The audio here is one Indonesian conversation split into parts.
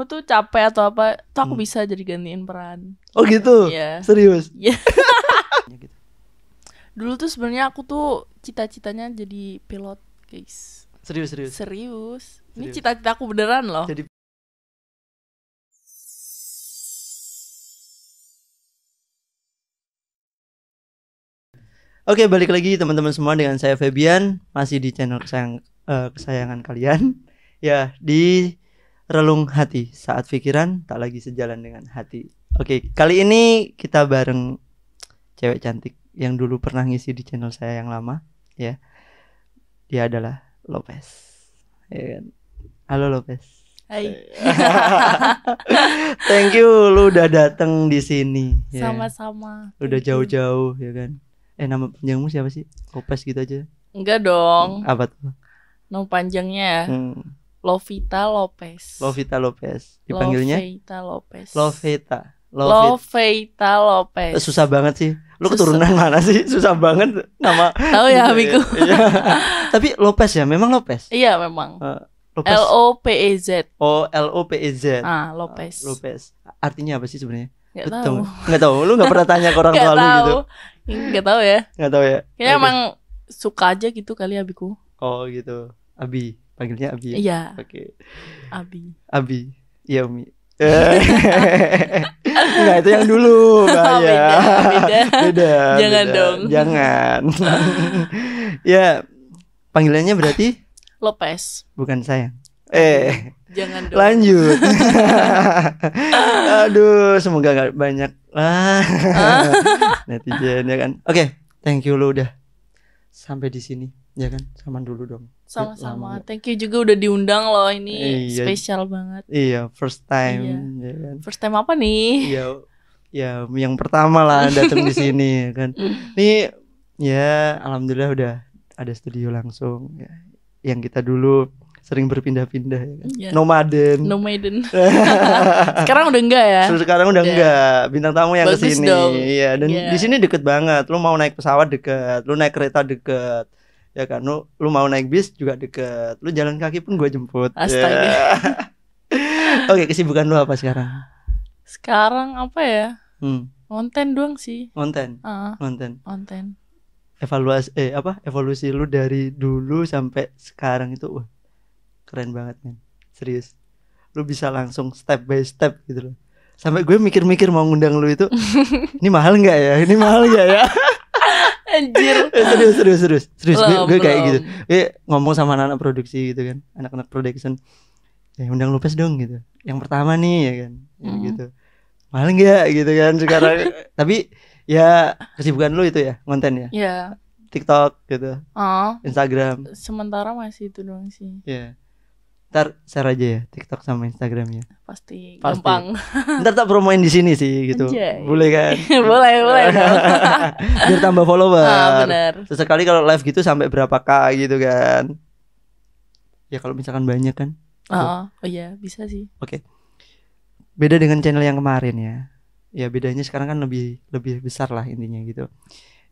aku tuh capek atau apa tuh aku hmm. bisa jadi gantiin peran oh gitu iya. iya. Ya serius gitu. dulu tuh sebenarnya aku tuh cita-citanya jadi pilot guys serius serius serius, serius. ini cita-cita aku beneran loh jadi Oke, balik lagi teman-teman semua dengan saya Febian, masih di channel kesayang, uh, kesayangan kalian. Ya, di relung hati saat pikiran tak lagi sejalan dengan hati. Oke, kali ini kita bareng cewek cantik yang dulu pernah ngisi di channel saya yang lama, ya. Dia adalah Lopez. Ya kan? Halo Lopez. Hai. Thank you lu udah dateng di sini. Ya. Sama-sama. Ya. Udah jauh-jauh ya kan. Eh nama panjangmu siapa sih? Lopez gitu aja. Enggak dong. Apa tuh? Nama panjangnya ya. Hmm Lovita Lopez. Lovita Lopez. Dipanggilnya? Lovita Lopez. Lovita. Lovita Lovita Lopez. Eh, susah banget sih. Lu Susah. keturunan mana sih? Susah banget nama. Tahu ya, iya, Miku. Iya. Iya. Tapi Lopez ya, memang Lopez. Iya, memang. Eh, Lopez. L O P E Z. Oh, L O P E Z. Ah, Lopez. Uh, Lopez. Artinya apa sih sebenarnya? Gak tau tahu. Gak tahu. Lu gak pernah tanya ke orang tua lu gitu. Gak tahu ya. Gak tahu ya. Kayaknya okay. emang suka aja gitu kali abiku. Ya, oh, gitu. Abi panggilnya Abi. Ya? Iya. Oke. Okay. Abi. Abi. Iya Umi. Enggak itu yang dulu bahaya. Oh, beda, beda. beda. Jangan beda. dong. Jangan. ya panggilannya berarti Lopez. Bukan saya, Eh. Jangan dong. Lanjut. Aduh, semoga gak banyak ah. ah. netizen ya kan. Oke, okay, thank you lo udah sampai di sini ya kan. Sama dulu dong. Sama-sama. Thank you juga udah diundang loh. Ini iya, spesial banget. Iya, first time. Iya. Ya kan? First time apa nih? Iya, ya yang pertama lah datang di sini ya kan. Ini ya alhamdulillah udah ada studio langsung. Ya. Yang kita dulu sering berpindah-pindah ya kan. Yeah. Nomaden. Nomaden. sekarang udah enggak ya? Sekarang udah yeah. enggak. Bintang tamu yang ke sini. Iya, dan yeah. di sini deket banget. Lu mau naik pesawat deket, lu naik kereta deket ya kan lu, lu mau naik bis juga deket lu jalan kaki pun gue jemput astaga yeah. oke okay, kesibukan lu apa sekarang sekarang apa ya hmm. konten doang sih konten uh, konten evaluasi eh apa evolusi lu dari dulu sampai sekarang itu wah keren banget nih serius lu bisa langsung step by step gitu loh sampai gue mikir-mikir mau ngundang lu itu ini mahal nggak ya ini mahal nggak ya anjir eh, serius serius serius serius gue, gue kayak gitu gue ngomong sama anak-anak produksi gitu kan anak-anak production ya undang Lupes dong gitu yang pertama nih ya kan ya, hmm. gitu Malah enggak gitu kan sekarang tapi ya kesibukan lu itu ya konten ya yeah. TikTok gitu oh. Instagram sementara masih itu doang sih ya yeah Ntar share aja ya TikTok sama Instagram ya. Pasti, Pasti. gampang. Ntar tak promoin di sini sih gitu. Anjay. Boleh kan? boleh, boleh. Biar tambah follower. Ah, bener. Sesekali kalau live gitu sampai berapa k gitu kan? Ya kalau misalkan banyak kan. Oh, oh, oh iya, bisa sih. Oke. Okay. Beda dengan channel yang kemarin ya. Ya bedanya sekarang kan lebih lebih besar lah intinya gitu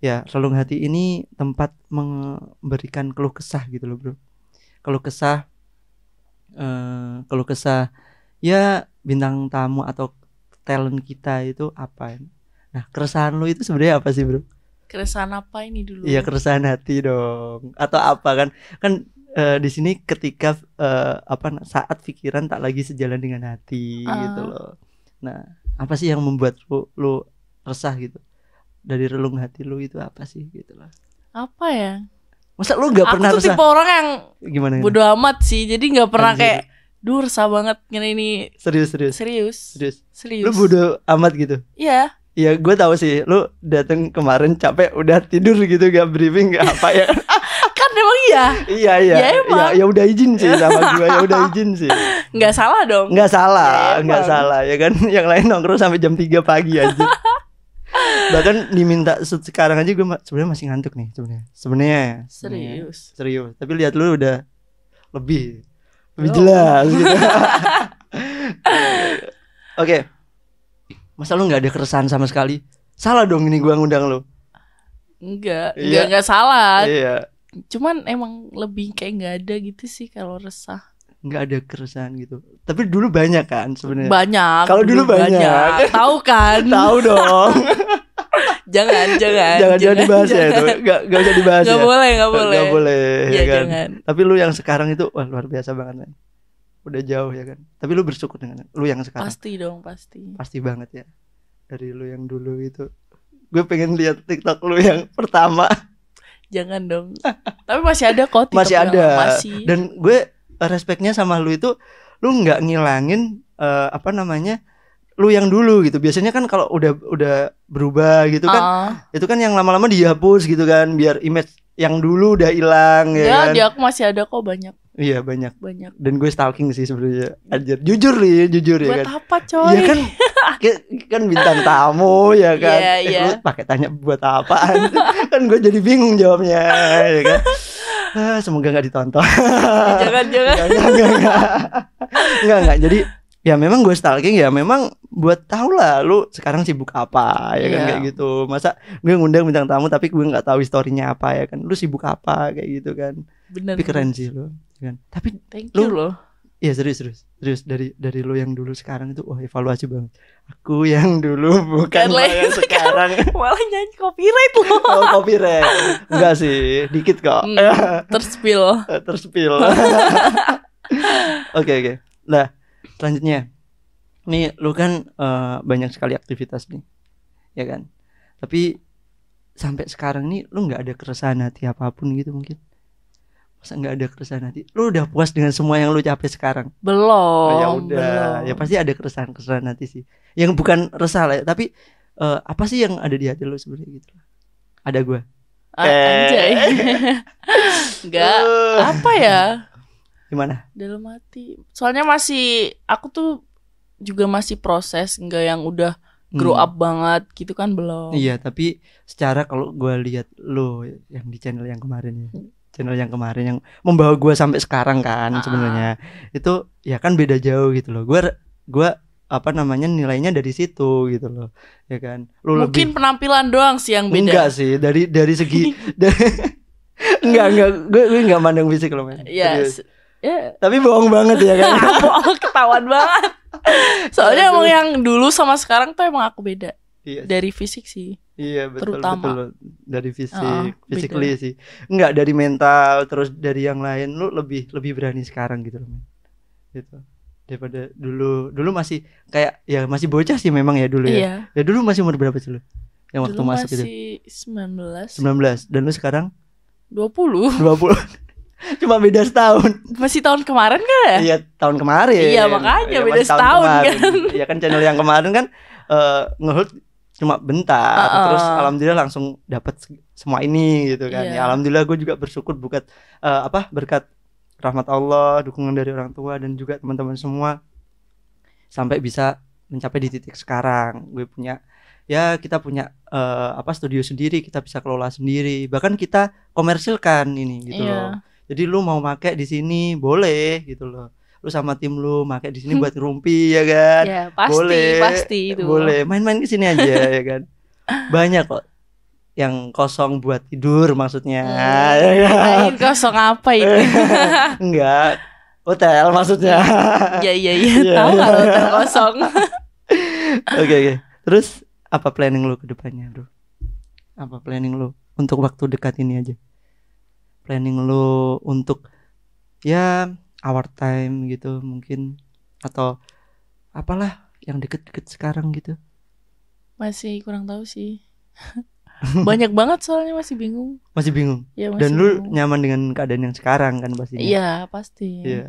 ya relung hati ini tempat memberikan keluh kesah gitu loh bro keluh kesah uh, kesah ya bintang tamu atau talent kita itu apa ya? Nah, keresahan lu itu sebenarnya apa sih, Bro? Keresahan apa ini dulu? Iya, keresahan hati dong. Atau apa kan? Kan uh, di sini ketika uh, apa nah, saat pikiran tak lagi sejalan dengan hati uh. gitu ah. loh. Nah, apa sih yang membuat lu, lu resah gitu? Dari relung hati lu itu apa sih gitu loh. Apa ya? Masa lu gak pernah Aku tuh tipe orang yang gimana, ya? bodo amat sih. Jadi gak pernah Anjir. kayak duh resah banget Gini ini. Serius, serius. Serius. Serius. Serius. Lu bodo amat gitu. Iya. Iya, gue tau sih. Lu dateng kemarin capek udah tidur gitu gak briefing gak apa ya. kan emang iya. iya, iya. Ya, emang. ya, udah izin sih sama gue. Ya udah izin sih. Nggak salah dong. Nggak salah, ya, nggak salah ya kan. Yang lain nongkrong sampai jam 3 pagi aja bahkan diminta sekarang aja gue sebenarnya masih ngantuk nih sebenarnya sebenarnya serius serius tapi lihat lu udah lebih lebih oh. jelas gitu. oke okay. masa lu nggak ada keresahan sama sekali salah dong ini gue ngundang lu Enggak, iya. enggak, enggak salah. Iya. Cuman emang lebih kayak enggak ada gitu sih kalau resah nggak ada keresahan gitu. Tapi dulu banyak kan sebenarnya. Banyak. Kalau dulu, dulu banyak. banyak. Tahu kan? Tahu dong. jangan, jangan. Jangan jangan dibahas jangan. ya itu. Gak, gak usah dibahas. Gak ya. boleh, gak boleh. Gak boleh. Ya, ya kan? jangan. Tapi lu yang sekarang itu wah luar biasa banget kan. Udah jauh ya kan. Tapi lu bersyukur dengan lu yang sekarang. Pasti dong, pasti. Pasti banget ya. Dari lu yang dulu itu. Gue pengen lihat TikTok lu yang pertama. Jangan dong. Tapi masih ada kok Masih ada. Masih. Dan gue respeknya sama lu itu lu nggak ngilangin uh, apa namanya lu yang dulu gitu biasanya kan kalau udah udah berubah gitu kan uh. itu kan yang lama-lama dihapus gitu kan biar image yang dulu udah hilang ya, ya kan? dia aku masih ada kok banyak iya banyak banyak dan gue stalking sih sebenarnya anjir jujur nih jujur ya Buat ya kan apa coy ya kan kan bintang tamu ya kan yeah, yeah. Eh, lu iya. pakai tanya buat apaan kan gue jadi bingung jawabnya ya kan Ah, semoga nggak ditonton jangan jangan nggak nggak enggak enggak. jadi ya memang gue stalking ya memang buat tau lah lu sekarang sibuk apa ya kan yeah. kayak gitu masa gue ngundang bintang tamu tapi gue nggak tahu historinya apa ya kan lu sibuk apa kayak gitu kan bener tapi keren sih lu ya kan tapi thank you lu, loh Iya serius serius serius dari dari lo yang dulu sekarang itu wah evaluasi banget. Aku yang dulu bukan lo yang sekarang. Malah nyanyi copyright lo. Oh copyright enggak sih dikit kok. Hmm, terspil. Eh, terspil. Oke oke. Okay, okay. Nah selanjutnya nih lo kan uh, banyak sekali aktivitas nih ya kan. Tapi sampai sekarang nih lo nggak ada keresahan hati apapun gitu mungkin masa nggak ada keresahan hati lu udah puas dengan semua yang lu capai sekarang belum oh, ya udah ya pasti ada keresahan keresahan hati sih yang bukan resah lah ya, tapi uh, apa sih yang ada di hati lu sebenarnya gitu ada gue eh. anjay nggak uh. apa ya gimana dalam hati soalnya masih aku tuh juga masih proses nggak yang udah grow hmm. up hmm. banget gitu kan belum iya tapi secara kalau gue lihat lo yang di channel yang kemarin ya hmm channel yang kemarin yang membawa gue sampai sekarang kan ah. sebenarnya itu ya kan beda jauh gitu loh gue gue apa namanya nilainya dari situ gitu loh ya kan lu mungkin lebih... penampilan doang sih yang beda enggak sih dari dari segi dari... enggak enggak gue gue enggak mandang fisik loh men yes. Yeah. tapi bohong banget ya kan bohong ketahuan banget soalnya emang yang dulu sama sekarang tuh emang aku beda yes. Iya dari fisik sih Iya betul terutama. betul dari fisik, uh, physically sih. Enggak dari mental terus dari yang lain lu lebih lebih berani sekarang gitu loh. Gitu. Daripada dulu dulu masih kayak ya masih bocah sih memang ya dulu ya. iya. ya. Ya dulu masih umur berapa sih lu? Yang waktu dulu masuk gitu. masih itu. 19. 19 dan lu sekarang 20. 20. Cuma beda setahun. Masih tahun kemarin kan? Ya? Iya, tahun kemarin. Iya, makanya ya, beda setahun kemarin. kan. Iya kan channel yang kemarin kan uh, eh, ngehut cuma bentar uh -uh. terus alhamdulillah langsung dapat semua ini gitu kan yeah. ya iya. alhamdulillah gue juga bersyukur bukat uh, eh, apa berkat rahmat Allah dukungan dari orang tua dan juga teman-teman semua sampai bisa mencapai di titik sekarang gue punya ya kita punya uh, apa studio sendiri kita bisa kelola sendiri bahkan kita komersilkan ini gitu yeah. loh jadi lu mau make di sini boleh gitu loh lu sama tim lu makai di sini hmm. buat rumpi ya kan ya, pasti, boleh pasti itu. boleh main-main ke sini aja ya kan banyak kok yang kosong buat tidur maksudnya hmm, ya. kosong apa ini enggak hotel maksudnya iya iya iya, iya. tahu kalau hotel kosong oke oke okay, okay. terus apa planning lu kedepannya? depannya bro apa planning lu untuk waktu dekat ini aja planning lu untuk ya our time gitu mungkin atau apalah yang deket-deket sekarang gitu masih kurang tahu sih banyak banget soalnya masih bingung masih bingung ya, masih dan lu nyaman dengan keadaan yang sekarang kan pasti. iya pasti iya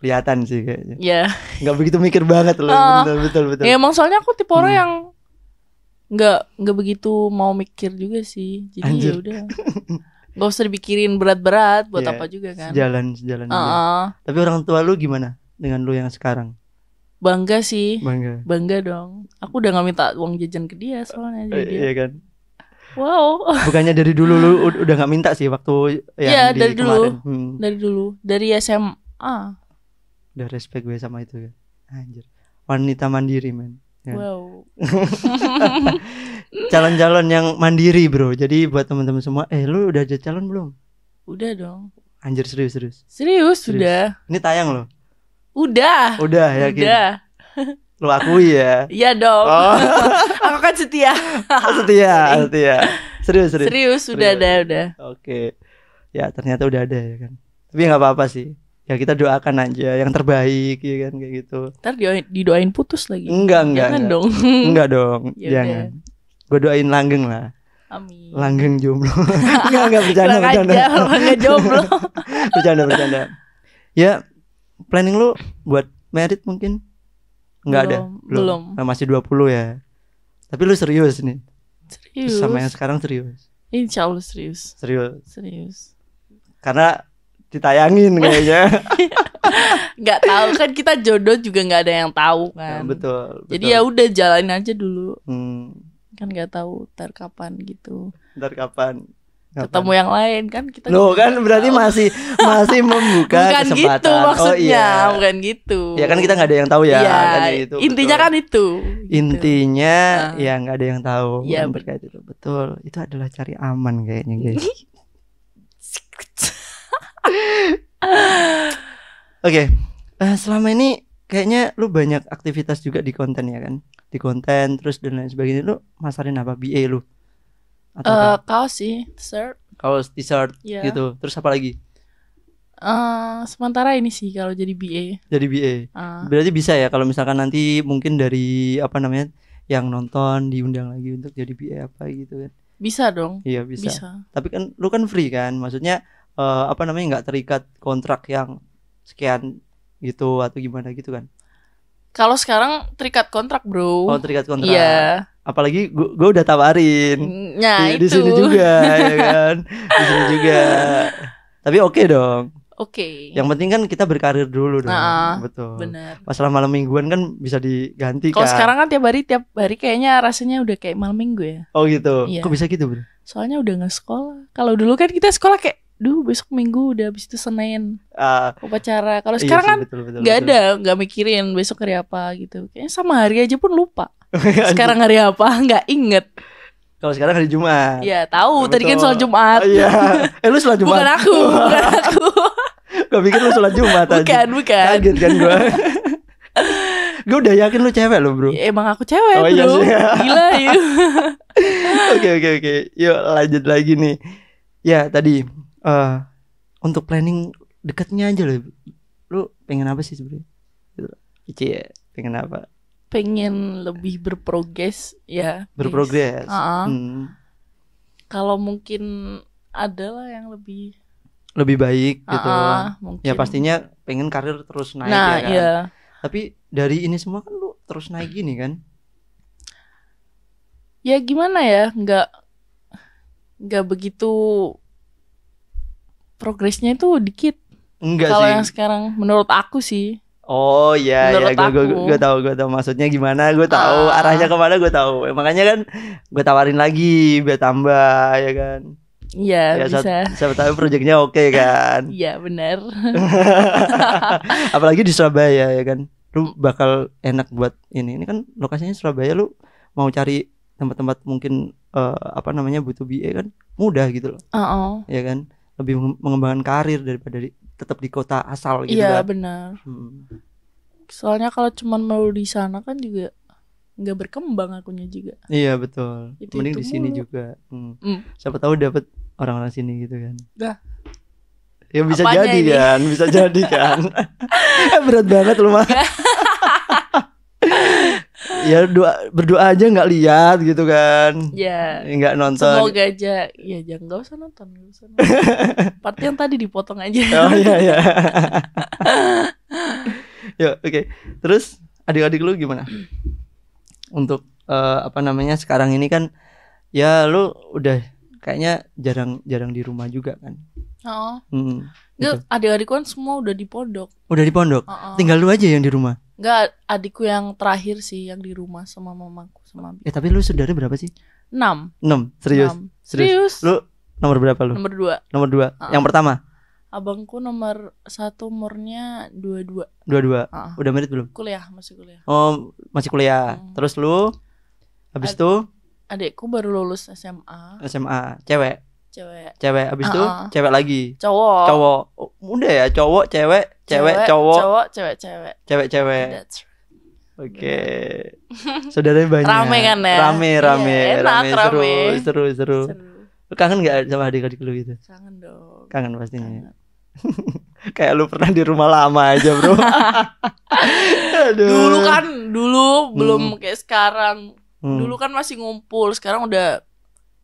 kelihatan sih kayaknya iya nggak begitu mikir banget loh uh, betul betul betul ya emang soalnya aku tipe orang hmm. yang nggak nggak begitu mau mikir juga sih jadi ya udah Gak usah dipikirin berat-berat buat yeah, apa juga kan. Jalan jalan. Uh -uh. Tapi orang tua lu gimana dengan lu yang sekarang? Bangga sih. Bangga. Bangga dong. Aku udah gak minta uang jajan ke dia soalnya jadi. Eh, iya kan. Wow. Bukannya dari dulu lu udah gak minta sih waktu yang yeah, di dari kemarin. dulu. Hmm. Dari dulu. Dari SMA. Udah respect gue sama itu ya. Anjir. Wanita mandiri, men. Ya. Wow. Calon-calon yang mandiri, Bro. Jadi buat teman-teman semua, eh lu udah jadi calon belum? Udah dong. Anjir serius serius. Serius, sudah. Ini tayang loh. Udah. Udah, yakin. Udah. Lu akui ya. Iya dong. Oh. Aku kan setia. Oh, setia, setia. Serius, serius. Serius, sudah ada, udah. Oke. Ya, ternyata udah ada ya kan. Tapi nggak apa-apa sih ya kita doakan aja yang terbaik ya kan kayak gitu. Ntar didoain, didoain putus lagi. Enggak enggak. Jangan enggak. dong. Enggak dong. Yaudah. Jangan. Gue doain langgeng lah. Amin. Langgeng jomblo. enggak enggak bercanda bercanda. Langgeng jomblo. bercanda bercanda. Ya planning lu buat merit mungkin? Enggak ada. Belum. Belum. Nah, masih 20 ya. Tapi lu serius nih. Serius. sama yang sekarang serius. Insya Allah serius. Serius. Serius. Karena ditayangin kayaknya. nggak tahu kan kita jodoh juga nggak ada yang tahu ya, kan. Ya, betul, betul. Jadi ya udah jalanin aja dulu. Hmm. Kan nggak tahu ntar kapan gitu. Ntar kapan? Ngapain? ketemu yang lain kan kita lo kan berarti tahu. masih masih membuka bukan gitu kesempatan. gitu maksudnya oh, iya. bukan gitu ya kan kita nggak ada yang tahu ya, ya kan itu, gitu. intinya betul. kan itu intinya gitu. ya nggak ada yang tahu ya, kan berkait itu betul itu adalah cari aman kayaknya guys okay. uh, eh, selama ini kayaknya lu banyak aktivitas juga di konten ya kan di konten terus dan lain sebagainya lu masarin apa BA lu atau uh, kaos sih shirt kaos t-shirt yeah. gitu terus apa lagi uh, sementara ini sih kalau jadi BA jadi BA uh. Ah. berarti bisa ya kalau misalkan nanti mungkin dari apa namanya yang nonton diundang lagi untuk jadi BA apa gitu kan bisa dong iya bisa, bisa. tapi kan lu kan free kan maksudnya uh, apa namanya nggak terikat kontrak yang sekian gitu atau gimana gitu kan kalau sekarang terikat kontrak bro oh terikat kontrak iya yeah. apalagi gua, gua udah tawarin nah, di, itu. di sini juga ya kan di sini juga tapi oke okay dong Oke. Okay. Yang penting kan kita berkarir dulu dong. Nah, Betul. Bener. Masalah malam mingguan kan bisa diganti Kalau kan. sekarang kan tiap hari tiap hari kayaknya rasanya udah kayak malam minggu ya. Oh gitu. Iya. Kok bisa gitu, Bro? Soalnya udah nggak sekolah. Kalau dulu kan kita sekolah kayak duh besok minggu udah habis itu senin uh, upacara kalau iya sekarang iya sih, kan betul, betul, kan nggak ada nggak mikirin besok hari apa gitu kayaknya sama hari aja pun lupa sekarang hari apa nggak inget kalau sekarang hari Jumat. ya tahu. ya, Tadi kan soal Jumat. Ah, iya. Eh lu soal Jumat. Bukan aku, bukan aku. gue pikir lu soal Jumat bukan, aja. Bukan, bukan. Kaget kan gue. gue udah yakin lu cewek lo, Bro. Ya, emang aku cewek, oh, iya, Bro. Iya. Gila, yuk. Oke, oke, oke. Yuk lanjut lagi nih. Ya, tadi uh, untuk planning dekatnya aja loh lu pengen apa sih sebenarnya ya pengen apa pengen lebih berprogres ya berprogres uh -uh. hmm. kalau mungkin ada lah yang lebih lebih baik uh -uh, gitu mungkin. ya pastinya pengen karir terus naik nah, ya kan iya. tapi dari ini semua kan lu terus naik gini kan ya gimana ya nggak nggak begitu progresnya itu dikit. Enggak Kalo sih. Kalau yang sekarang menurut aku sih. Oh iya iya ya gue gue gue tahu gue tahu maksudnya gimana gue tahu ah. arahnya kemana gue tahu eh, makanya kan gue tawarin lagi biar tambah ya kan Iya ya, bisa siapa, siapa tahu proyeknya oke okay, kan Iya benar apalagi di Surabaya ya kan lu bakal enak buat ini ini kan lokasinya Surabaya lu mau cari tempat-tempat mungkin uh, apa namanya butuh BA kan mudah gitu loh uh -oh. ya kan lebih mengembangkan karir daripada di, tetap di kota asal gitu Iya kan? benar. Hmm. Soalnya kalau cuman mau di sana kan juga nggak berkembang akunya juga. Iya betul. Itu, Mending itu di sini juga. Hmm. Hmm. Siapa tahu dapat orang-orang sini gitu kan. Dah. Ya bisa Apanya jadi ini? kan, bisa jadi kan. Eh, berat banget loh mah. ya doa, berdoa aja nggak lihat gitu kan ya nggak nonton semoga aja ya jangan nggak usah nonton nggak usah nonton part yang tadi dipotong aja oh iya iya ya oke okay. terus adik-adik lu gimana untuk uh, apa namanya sekarang ini kan ya lu udah kayaknya jarang jarang di rumah juga kan oh hmm, gitu. adik-adik kan semua udah di pondok udah di pondok uh -uh. tinggal lu aja yang di rumah Enggak, adikku yang terakhir sih yang di rumah sama mamaku sama abi. Eh tapi lu saudara berapa sih? 6. 6. Serius? 6. Serius. Serius. Lu nomor berapa lu? Nomor 2. Nomor 2. Uh -uh. Yang pertama? Abangku nomor 1 umurnya 22. 22. Uh -uh. Udah menit belum? Kuliah, masih kuliah. Oh, masih kuliah. Hmm. Terus lu habis itu? Ad adikku baru lulus SMA. SMA, cewek cewek cewek abis itu uh-uh. cewek lagi cowok cowok udah ya cowok cewek cewek, cowok cowok cewek cewek cewek cewek Oke, okay. saudara banyak. Rame kan ya? Rame, iya, rame, yeah, enak, rame, seru, rame. Seru, seru, seru. Kangen gak sama adik-adik lu gitu? Kangen dong. Kangen pastinya. Kangen. kayak lu pernah di rumah lama aja bro Aduh. dulu kan dulu hmm. belum kayak sekarang hmm. dulu kan masih ngumpul sekarang udah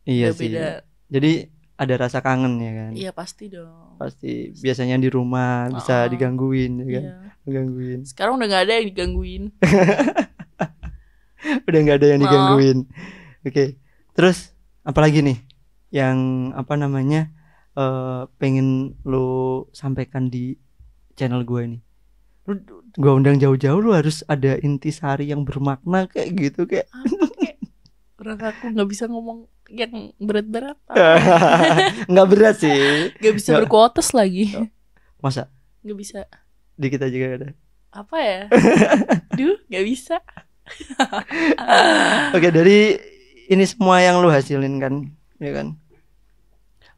iya udah sih beda. jadi ada rasa kangen ya kan iya pasti dong pasti biasanya di rumah uh, bisa ah. digangguin ya kan iya. gangguin sekarang udah nggak ada yang digangguin udah nggak ada yang ah. digangguin oke okay. terus apalagi nih yang apa namanya uh, pengen lo sampaikan di channel gue ini lu gue undang jauh-jauh lo harus ada intisari yang bermakna kayak gitu kayak kurang aku nggak bisa ngomong yang berat-berat nggak berat sih nggak bisa berkuotas lagi oh. masa nggak bisa dikit aja gak ada apa ya duh nggak bisa oke dari ini semua yang lu hasilin kan ya kan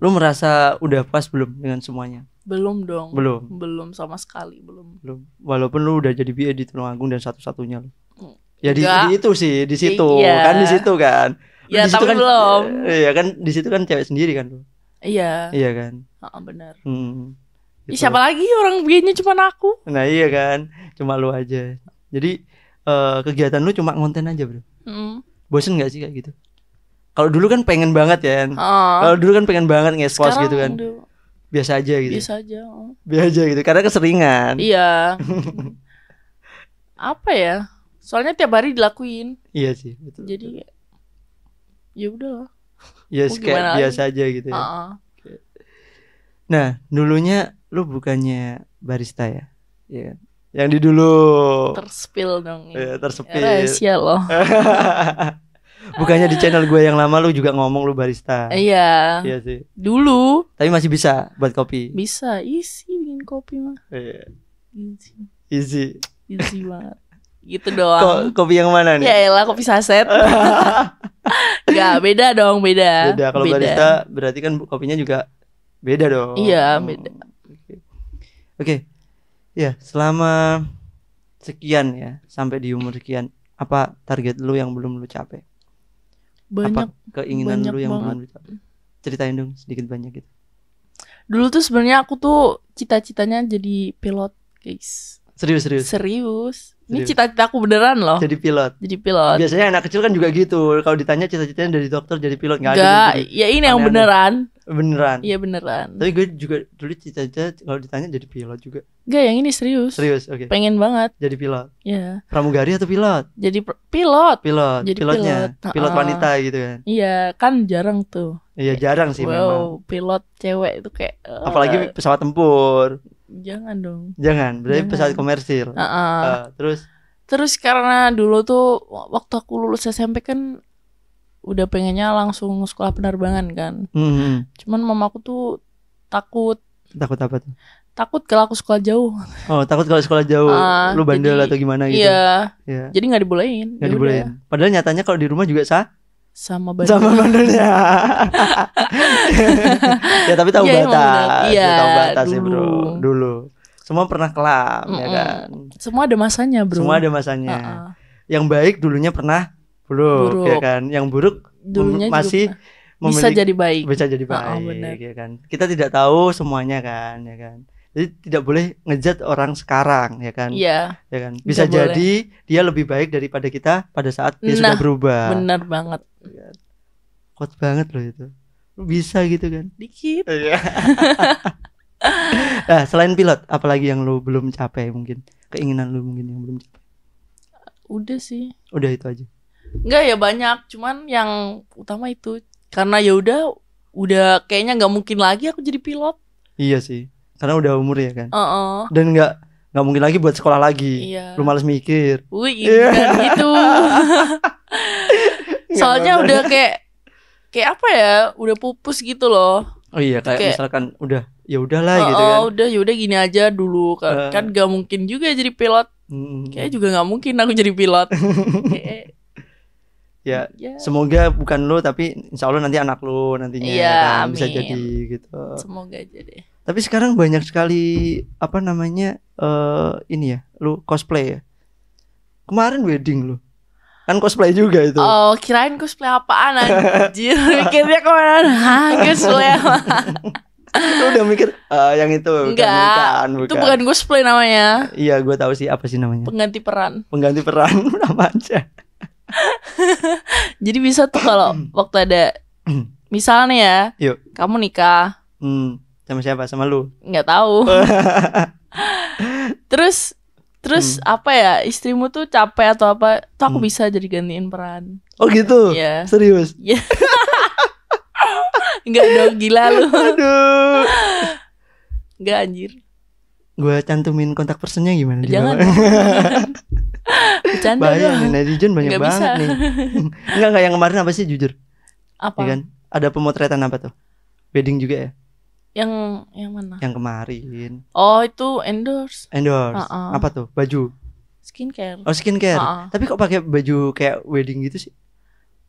lu merasa udah pas belum dengan semuanya belum dong belum belum sama sekali belum belum walaupun lu udah jadi BA di Tulung Agung dan satu-satunya lu mm. ya di, di itu sih di iya. situ iya. kan di situ kan ya tapi kan, belum iya kan di situ kan cewek sendiri kan iya iya kan oh, benar hmm, gitu. siapa lagi orang begini cuma aku nah iya kan cuma lu aja jadi uh, kegiatan lu cuma ngonten aja bro mm. bosen nggak sih kayak gitu kalau dulu kan pengen banget ya kan oh. kalau dulu kan pengen banget ngekos gitu kan dulu. biasa aja gitu biasa aja oh. biasa aja gitu karena keseringan iya apa ya soalnya tiap hari dilakuin iya sih betul, jadi betul ya udahlah ya yes, kayak lagi? biasa aja gitu ya uh -uh. nah dulunya lu bukannya barista ya ya yeah. Kan? yang di dulu terspil dong ya, yeah, terspil rahasia loh bukannya di channel gue yang lama lu juga ngomong lu barista iya iya sih dulu tapi masih bisa buat kopi bisa isi bikin kopi mah iya. easy easy easy banget gitu doang. Kok, kopi yang mana nih? Ya elah kopi saset. Gak beda dong, beda. Beda kalau barista berarti kan kopinya juga beda dong. Iya, beda. Oke. Okay. Okay. Ya, selama sekian ya, sampai di umur sekian, apa target lu yang belum lu capek? Banyak apa keinginan banyak lu yang banget. belum lu capek? Ceritain dong sedikit banyak gitu. Dulu tuh sebenarnya aku tuh cita-citanya jadi pilot, guys. Serius, serius. Serius ini cita cita aku beneran loh. Jadi pilot. Jadi pilot. Biasanya anak kecil kan juga gitu. Kalau ditanya cita-citanya dari dokter jadi pilot nggak ada. Gitu. ya ini yang beneran. Beneran. Iya beneran. Tapi gue juga dulu cita-cita kalau ditanya jadi pilot juga. Gak yang ini serius. Serius, oke. Okay. Pengen banget. Jadi pilot. Iya. Yeah. Pramugari atau pilot? Jadi pilot. Pilot. Jadi pilotnya. Pilot, pilot uh -uh. wanita gitu kan. Iya, kan jarang tuh. Iya, jarang sih wow, memang. Pilot cewek itu kayak uh, apalagi eh, pesawat tempur. Jangan dong. Jangan, berarti Jangan. pesawat komersil. Uh -uh. Uh, terus terus karena dulu tuh waktu aku lulus SMP kan udah pengennya langsung sekolah penerbangan kan. Mm -hmm. Cuman mamaku tuh takut. Takut apa tuh? Takut kalau aku sekolah jauh. Oh, takut kalau sekolah jauh. Uh, lu bandel jadi, atau gimana gitu. Iya. Yeah. Jadi nggak dibolehin. Nggak ya dibolehin. Padahal nyatanya kalau di rumah juga sah sama bandel. Sama bandelnya. ya tapi tahu ya, batas. ya, tahu batas dulu. sih, Bro. Dulu. Semua pernah kelam, mm -mm. ya kan? Semua ada masanya, Bro. Semua ada masanya. Uh -uh. Yang baik dulunya pernah bro buruk. ya kan? Yang buruk dulunya masih juga, bisa jadi baik. Bisa jadi uh-uh, baik, uh -uh, ya kan? Kita tidak tahu semuanya kan, ya kan? Jadi tidak boleh ngejat orang sekarang, ya kan? Iya. Ya kan. Bisa jadi boleh. dia lebih baik daripada kita pada saat dia nah, sudah berubah. Benar banget. Gitu kan. kuat banget loh itu bisa gitu kan dikit iya. nah selain pilot apalagi yang lo belum capai mungkin keinginan lo mungkin yang belum capai udah sih udah itu aja Enggak ya banyak cuman yang utama itu karena ya udah udah kayaknya nggak mungkin lagi aku jadi pilot iya sih karena udah umur ya kan uh -uh. dan nggak nggak mungkin lagi buat sekolah lagi iya. lu males mikir wih iya. gitu soalnya udah kayak kayak apa ya udah pupus gitu loh oh iya kayak, kayak misalkan udah ya udahlah oh, gitu kan oh udah ya udah gini aja dulu kan uh, kan gak mungkin juga jadi pilot hmm. kayak juga gak mungkin aku jadi pilot kayak, ya, ya semoga bukan lo tapi insya Allah nanti anak lo nantinya ya, kan, bisa jadi gitu semoga aja deh tapi sekarang banyak sekali apa namanya uh, ini ya lo cosplay ya kemarin wedding lo. Kan cosplay juga itu. Oh, kirain cosplay apaan anjir. Mikirnya kemana? Hah, cosplay apa? Lu udah mikir uh, yang itu bukan, Enggak, bukan, bukan. Itu bukan cosplay namanya. Iya, gue tahu sih apa sih namanya. Pengganti peran. Pengganti peran nama aja. Jadi bisa tuh kalau waktu ada misalnya ya, Yuk. kamu nikah. Hmm, sama siapa? Sama lu? Enggak tahu. Terus Terus hmm. apa ya istrimu tuh capek atau apa? Tuh aku hmm. bisa jadi gantiin peran. Oh gitu? Iya. Serius? Iya. Enggak dong gila lu. Aduh. Enggak anjir. Gue cantumin kontak personnya gimana? Jangan. Bercanda Bahaya nih netizen banyak Nggak banget bisa. nih. Enggak enggak yang kemarin apa sih jujur? Apa? Ya kan? Ada pemotretan apa tuh? Wedding juga ya? Yang yang mana? Yang kemarin. Oh, itu endorse. Endorse. Uh -uh. Apa tuh? Baju. Skincare. Oh, skincare. Uh -uh. Tapi kok pakai baju kayak wedding gitu sih?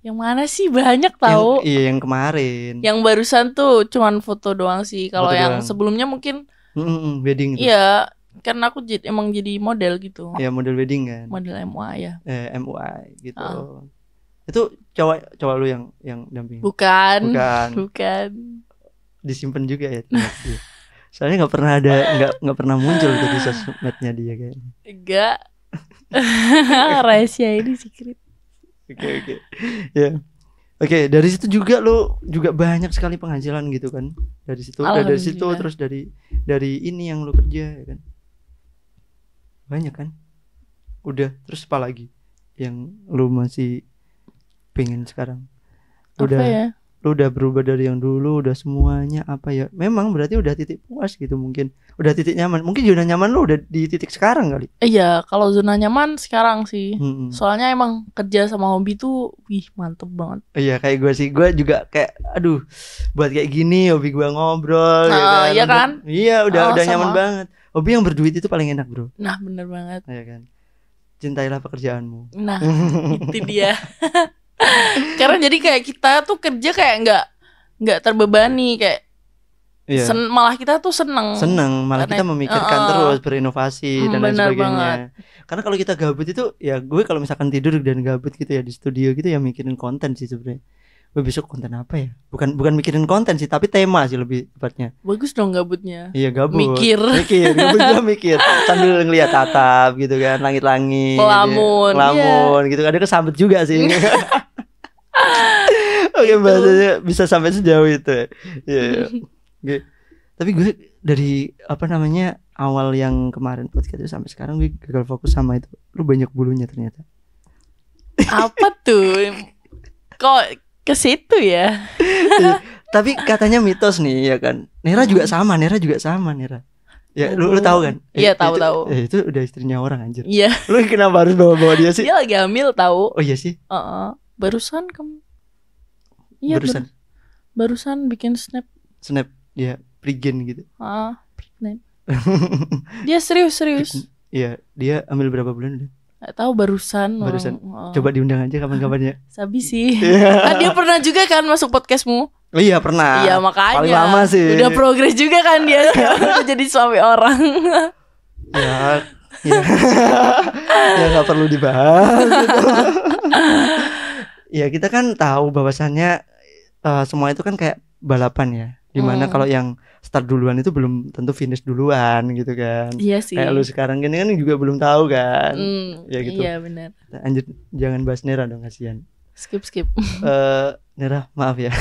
Yang mana sih banyak tahu? iya, yang kemarin. Yang barusan tuh cuman foto doang sih. Kalau yang doang. sebelumnya mungkin mm -mm, wedding gitu. Iya, karena aku jadi, emang jadi model gitu. Iya, model wedding kan. Model MUA ya. Eh, MUI gitu. Uh. Itu cowok cowok lu yang yang dampingin. Bukan. Bukan. Bukan disimpan juga ya. Nah, iya. Soalnya nggak pernah ada nggak nggak pernah muncul jadi sosmednya dia kayak Enggak. Rahasia ini secret. Oke okay, oke. Okay. Ya. Yeah. Oke, okay, dari situ juga lo juga banyak sekali penghasilan gitu kan. Dari situ, udah eh, dari situ terus dari dari ini yang lo kerja ya kan. Banyak kan? Udah, terus apa lagi yang lo masih pengen sekarang? Udah. ya? lu udah berubah dari yang dulu udah semuanya apa ya memang berarti udah titik puas gitu mungkin udah titik nyaman mungkin zona nyaman lu udah di titik sekarang kali iya kalau zona nyaman sekarang sih -hmm. soalnya emang kerja sama hobi tuh wih mantep banget iya kayak gue sih gue juga kayak aduh buat kayak gini hobi gue ngobrol nah, ya ah, kan? iya kan iya udah oh, udah sama. nyaman banget hobi yang berduit itu paling enak bro nah bener banget iya kan cintailah pekerjaanmu nah itu dia karena jadi kayak kita tuh kerja kayak nggak nggak terbebani kayak Iya. Sen malah kita tuh seneng seneng malah Karena, kita memikirkan uh, terus berinovasi dan hmm, lain sebagainya banget. karena kalau kita gabut itu ya gue kalau misalkan tidur dan gabut gitu ya di studio gitu ya mikirin konten sih sebenarnya gue besok konten apa ya bukan bukan mikirin konten sih tapi tema sih lebih tepatnya bagus dong gabutnya iya gabut mikir mikir gabut juga mikir sambil ngeliat atap gitu kan langit-langit Lamun. Lamun gitu, yeah. Ya. Iya. gitu ada kesambet juga sih Oke bahasanya gitu. bisa sampai sejauh itu. Ya. Iya. Yeah. Iya. Tapi gue dari apa namanya awal yang kemarin podcast itu sampai sekarang gue gagal fokus sama itu. Lu banyak bulunya ternyata. Apa tuh? Kok ke situ ya? Iya, tapi katanya mitos nih ya kan. Nera juga hmm. sama, Nera juga sama, Nera. Ya, lu, lu oh. tahu kan? Iya, eh, tahu tahu. Eh, itu udah istrinya orang anjir. Iya. Lu kenapa harus bawa-bawa dia sih? Dia lagi hamil tahu. Oh iya sih. Uh -uh. Barusan kamu Iya, barusan. barusan bikin snap. Snap, ya, prigen gitu. Ah, pregen. dia serius serius. Iya, dia ambil berapa bulan udah? Gak tahu barusan. Barusan. oh. oh. Coba diundang aja kapan kapannya Sabi sih. Iya. kan dia pernah juga kan masuk podcastmu. Iya pernah. Iya makanya. Paling lama sih. Udah progres juga kan dia jadi suami orang. ya. Ya, ya perlu dibahas. Gitu. ya kita kan tahu bahwasannya uh, semua itu kan kayak balapan ya dimana hmm. kalau yang start duluan itu belum tentu finish duluan gitu kan iya sih kayak lu sekarang gini kan juga belum tahu kan hmm, ya gitu iya benar nah, anjir jangan bahas Nera dong kasihan skip skip uh, Nera maaf ya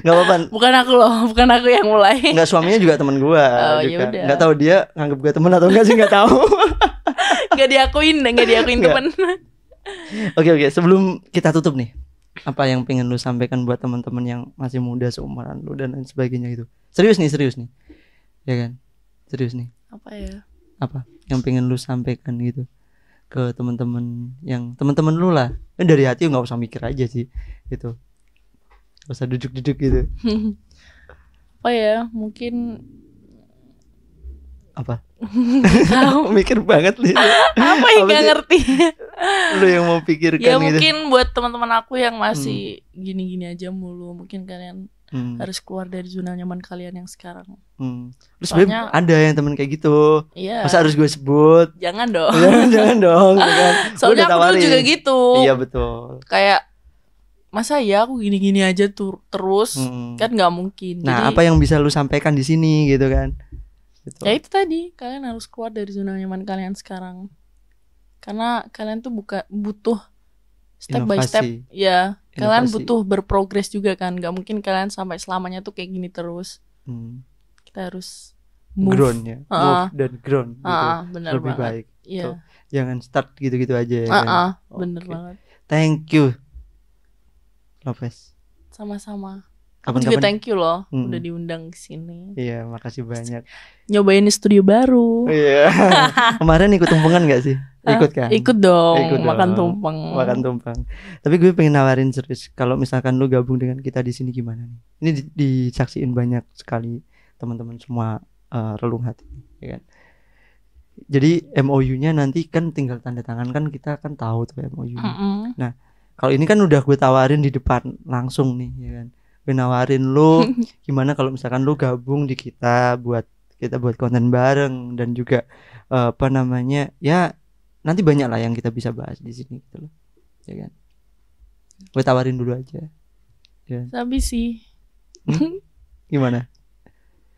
Gak apa-apa bukan aku loh bukan aku yang mulai nggak suaminya juga teman gue, oh, juga. Ya Yaudah. Gitu kan. nggak tahu dia nganggap gue teman atau enggak sih nggak tahu nggak diakuin nggak diakuin teman oke oke sebelum kita tutup nih apa yang pengen lu sampaikan buat teman-teman yang masih muda seumuran lu dan lain sebagainya itu serius nih serius nih ya kan serius nih apa ya apa yang pengen lu sampaikan gitu ke teman-teman yang teman-teman lu lah eh, dari hati nggak usah mikir aja sih gitu nggak usah duduk-duduk gitu apa ya mungkin apa? Mikir banget nih. apa yang gak ngerti? Lu yang mau pikirkan Ya gitu. mungkin buat teman-teman aku yang masih hmm. gini-gini hmm. aja mulu, mungkin kalian hmm. harus keluar dari zona nyaman kalian yang sekarang. Hmm. Terus Soalnya, ada yang teman kayak gitu. Iya. Masa harus gue sebut? Jangan dong. jangan, jangan dong. Gitu kan. Soalnya aku dulu juga gitu. Iya betul. Kayak masa ya aku gini-gini aja tuh terus hmm. kan nggak mungkin. Nah Jadi, apa yang bisa lu sampaikan di sini gitu kan? gitu. ya itu tadi kalian harus keluar dari zona nyaman kalian sekarang karena kalian tuh buka butuh step Inovasi. by step ya Inovasi. kalian butuh berprogres juga kan nggak mungkin kalian sampai selamanya tuh kayak gini terus hmm. kita harus move ground ya uh, move ah. dan ground ah, gitu. uh, ya? bener lebih banget. baik yeah. so, jangan start gitu-gitu aja ya uh, kan? bener okay. banget thank you Lopez sama-sama kapan-kapan juga thank you loh hmm. udah diundang ke sini iya makasih banyak nyobain studio baru iya kemarin ikut tumpengan gak sih ikut kan ikut dong ikut makan tumpeng makan tumpeng tapi gue pengen nawarin serius kalau misalkan lu gabung dengan kita di sini gimana nih ini disaksiin banyak sekali teman-teman semua uh, relung hati ya kan jadi MOU-nya nanti kan tinggal tanda tangan kan kita kan tahu tuh MOU-nya. Mm -hmm. Nah, kalau ini kan udah gue tawarin di depan langsung nih ya kan gue nawarin lu gimana kalau misalkan lu gabung di kita buat kita buat konten bareng dan juga uh, apa namanya ya nanti banyak lah yang kita bisa bahas di sini gitu loh ya kan gue tawarin dulu aja ya. tapi sih gimana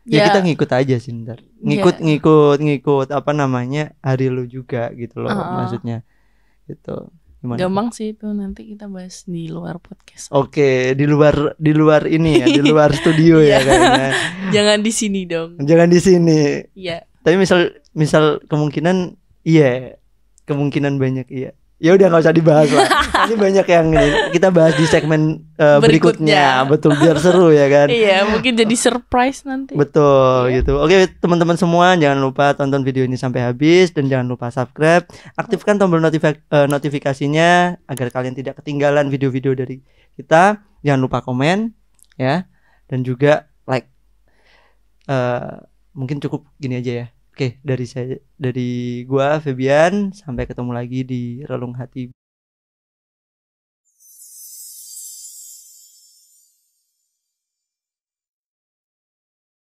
ya, ya kita ngikut aja sih ntar ya. ngikut ya. ngikut ngikut apa namanya hari lu juga gitu loh uh -huh. maksudnya gitu Gimana? Gampang sih itu nanti kita bahas di luar podcast. Oke, di luar di luar ini ya, di luar studio ya iya. kayaknya. Jangan di sini dong. Jangan di sini. Iya. Tapi misal misal kemungkinan iya, kemungkinan banyak iya. Ya udah nggak usah dibahas lah. Ini banyak yang ini kita bahas di segmen uh, berikutnya. berikutnya. Betul biar seru ya kan. iya, mungkin jadi surprise nanti. Betul iya. gitu. Oke, teman-teman semua jangan lupa tonton video ini sampai habis dan jangan lupa subscribe, aktifkan tombol notif eh, notifikasinya agar kalian tidak ketinggalan video-video dari kita. Jangan lupa komen ya dan juga like. Uh, mungkin cukup gini aja ya. Oke, dari saya dari gua Febian sampai ketemu lagi di Relung Hati.